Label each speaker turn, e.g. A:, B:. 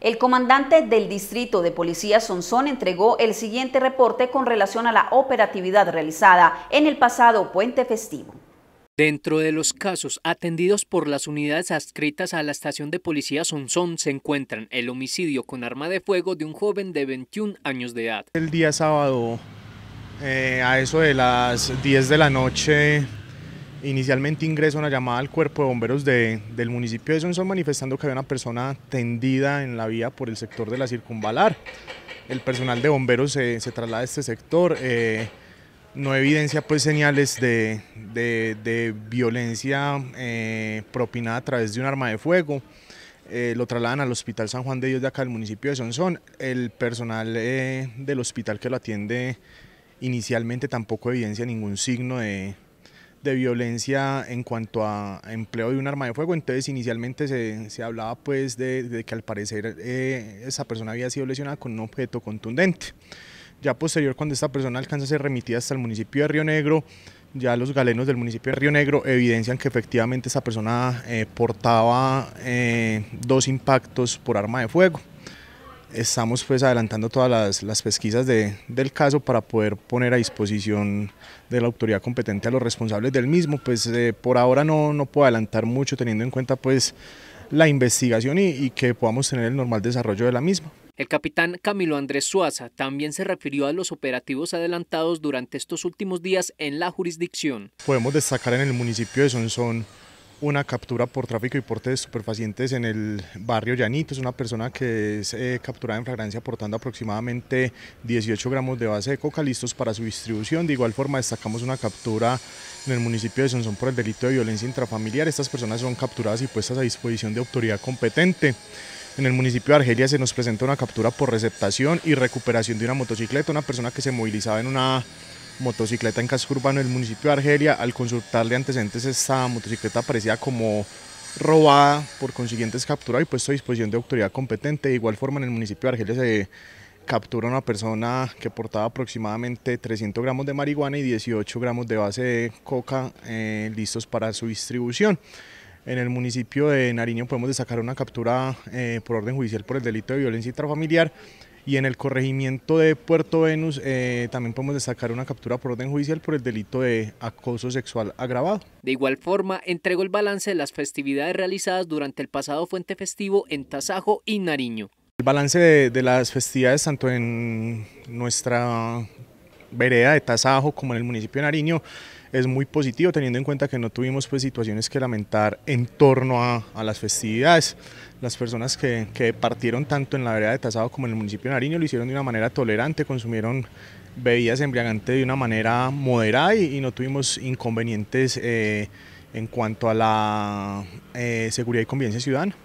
A: El comandante del Distrito de Policía Sonsón entregó el siguiente reporte con relación a la operatividad realizada en el pasado puente festivo.
B: Dentro de los casos atendidos por las unidades adscritas a la estación de policía Sonsón se encuentran el homicidio con arma de fuego de un joven de 21 años de edad.
A: El día sábado, eh, a eso de las 10 de la noche, Inicialmente ingresa una llamada al cuerpo de bomberos del municipio de Sonsón manifestando que había una persona tendida en la vía por el sector de la circunvalar. El personal de bomberos se, traslada a este sector, eh, no evidencia pues señales de, violencia eh, propinada a través de un arma de fuego. Eh, lo trasladan al Hospital San Juan de Dios de acá del municipio de Sonsón. El personal del hospital que lo atiende inicialmente tampoco evidencia ningún signo de de violencia en cuanto a empleo de un arma de fuego. Entonces inicialmente se, se hablaba pues de, que al parecer eh, esa persona había sido lesionada con un objeto contundente. Ya posterior cuando esta persona alcanza a ser remitida hasta el municipio de Río Negro, ya los galenos del municipio de Río Negro evidencian que efectivamente esa persona eh, portaba eh, dos impactos por arma de fuego estamos pues adelantando todas las, pesquisas de, del caso para poder poner a disposición de la autoridad competente a los responsables del mismo, pues eh, por ahora no, no puedo adelantar mucho teniendo en cuenta pues la investigación y, y que podamos tener el normal desarrollo de la misma.
B: El capitán Camilo Andrés Suaza también se refirió a los operativos adelantados durante estos últimos días en la jurisdicción.
A: Podemos destacar en el municipio de Sonsón una captura por tráfico y porte de superfacientes en el barrio Llanito. Es una persona que es eh, capturada en fragancia portando aproximadamente 18 gramos de base de coca listos para su distribución. De igual forma destacamos una captura en el municipio de Sonsón por el delito de violencia intrafamiliar. Estas personas son capturadas y puestas a disposición de autoridad competente. En el municipio de Argelia se nos presenta una captura por receptación y recuperación de una motocicleta, una persona que se movilizaba en una motocicleta en casco urbano del municipio de Argelia. Al consultarle antecedentes, esta motocicleta parecía como robada, por consiguiente es capturada y puesto a disposición de autoridad competente. De igual forma, en el municipio de Argelia se captura una persona que portaba aproximadamente 300 gramos de marihuana y 18 gramos de base de coca eh, listos para su distribución. En el municipio de Nariño podemos destacar una captura eh, por orden judicial por el delito de violencia intrafamiliar y en el corregimiento de Puerto Venus eh, también podemos destacar una captura por orden judicial por el delito de acoso sexual agravado.
B: De igual forma, entregó el balance de las festividades realizadas durante el pasado fuente festivo en Tasajo y Nariño.
A: El balance de, de las festividades tanto en nuestra vereda de Tasajo como en el municipio de Nariño es muy positivo, teniendo en cuenta que no tuvimos pues, situaciones que lamentar en torno a, las festividades. Las personas que, partieron tanto en la vereda de Tazado como en el municipio de Nariño lo hicieron de una manera tolerante, consumieron bebidas embriagantes de una manera moderada y, no tuvimos inconvenientes eh, en cuanto a la eh, seguridad y convivencia ciudadana.